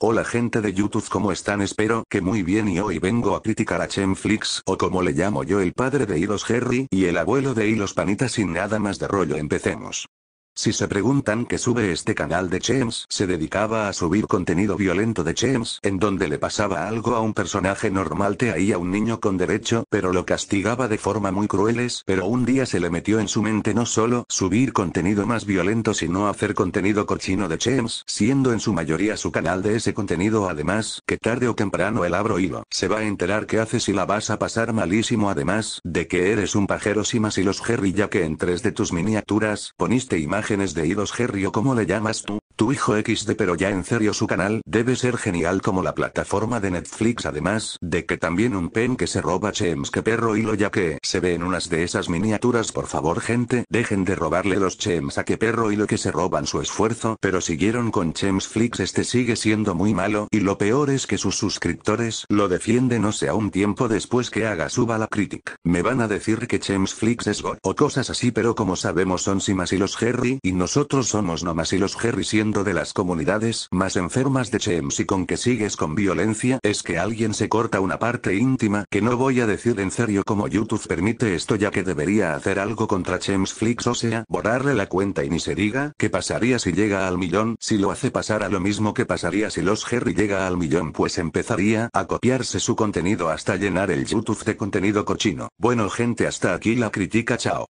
Hola gente de YouTube ¿cómo están? Espero que muy bien y hoy vengo a criticar a Chemflix o como le llamo yo el padre de Hilos Jerry y el abuelo de Hilos Panita sin nada más de rollo empecemos. Si se preguntan que sube este canal de Chems, se dedicaba a subir contenido violento de Chems, en donde le pasaba algo a un personaje normal te ahí a un niño con derecho, pero lo castigaba de forma muy crueles, pero un día se le metió en su mente no solo subir contenido más violento sino hacer contenido cochino de Chems, siendo en su mayoría su canal de ese contenido además, que tarde o temprano el abro hilo, se va a enterar que haces y la vas a pasar malísimo además, de que eres un pajero más y los Jerry ya que en tres de tus miniaturas, poniste imágenes imágenes de Idos jerry ¿cómo le llamas tú, tu hijo XD pero ya en serio su canal debe ser genial como la plataforma de Netflix además de que también un pen que se roba chems que perro lo ya que se ve en unas de esas miniaturas por favor gente dejen de robarle los chems a que perro y lo que se roban su esfuerzo pero siguieron con chems flix este sigue siendo muy malo y lo peor es que sus suscriptores lo defienden o sea un tiempo después que haga suba la crítica. Me van a decir que chems flix es God o cosas así pero como sabemos son simas y los Harry y nosotros somos nomás y los Harry siendo de las comunidades más enfermas de Chems y con que sigues con violencia es que alguien se corta una parte íntima que no voy a decir en serio como YouTube permite esto ya que debería hacer algo contra Chems Flix o sea, borrarle la cuenta y ni se diga qué pasaría si llega al millón, si lo hace pasar a lo mismo que pasaría si los Harry llega al millón pues empezaría a copiarse su contenido hasta llenar el YouTube de contenido cochino. Bueno gente hasta aquí la crítica chao.